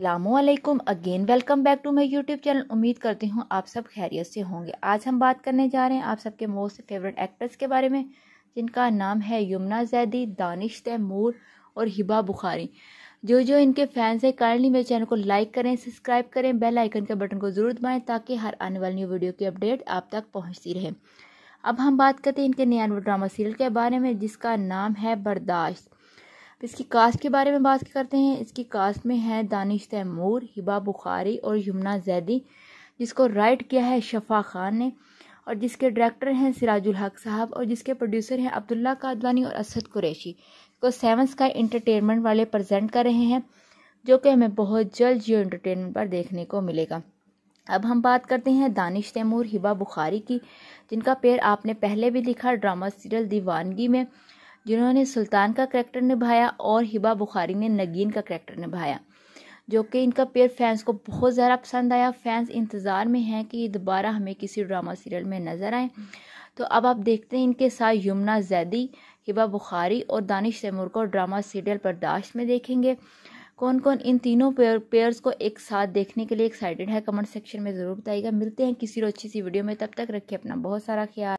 अल्लाम again welcome back to my YouTube channel उम्मीद करती हूँ आप सब खैरियत से होंगे आज हम बात करने जा रहे हैं आप सबके मोस्ट फेवरेट एक्ट्रेस के बारे में जिनका नाम है यमुना जैदी दानिश तैमूर और हिबा बुखारी जो जो इनके फैंस हैं काइंडली मेरे चैनल को लाइक करें सब्सक्राइब करें बेल आइकन के बटन को ज़रूर दबाएँ ताकि हर आने वाली न्यू वीडियो की अपडेट आप तक पहुँचती रहे अब हम बात करते हैं इनके नयानवे ड्रामा सीरियल के बारे में जिसका नाम है बर्दाश्त तो इसकी कास्ट के बारे में बात करते हैं इसकी कास्ट में है दानिश तैमूर हिबा बुखारी और यमुना जैदी जिसको राइट किया है शफा खान ने और जिसके डायरेक्टर हैं सिराजुल हक साहब और जिसके प्रोड्यूसर हैं अब्दुल्ला कादवानी और असद कुरैशी को सेवन स्काई इंटरटेनमेंट वाले प्रजेंट कर रहे हैं जो कि हमें बहुत जल्द जियो इंटरटेनमेंट पर देखने को मिलेगा अब हम बात करते हैं दानिश तैमूर हिबा बुखारी की जिनका पेयर आपने पहले भी लिखा ड्रामा सीरियल दीवानगी में जिन्होंने सुल्तान का करेक्टर निभाया और हिबा बुखारी ने नगीन का करेक्टर निभाया जो कि इनका पेयर फैंस को बहुत ज़्यादा पसंद आया फैंस इंतज़ार में हैं कि दोबारा हमें किसी ड्रामा सीरियल में नज़र आए तो अब आप देखते हैं इनके साथ यमुना जैदी हिबा बुखारी और दानिश तैमूर को ड्रामा सीरियल बर्दाश्त में देखेंगे कौन कौन इन तीनों पेयर्स को एक साथ देखने के लिए एक्साइटेड है कमेंट सेक्शन में ज़रूर बताइएगा मिलते हैं किसी और अच्छी सी वीडियो में तब तक रखिए अपना बहुत सारा ख्याल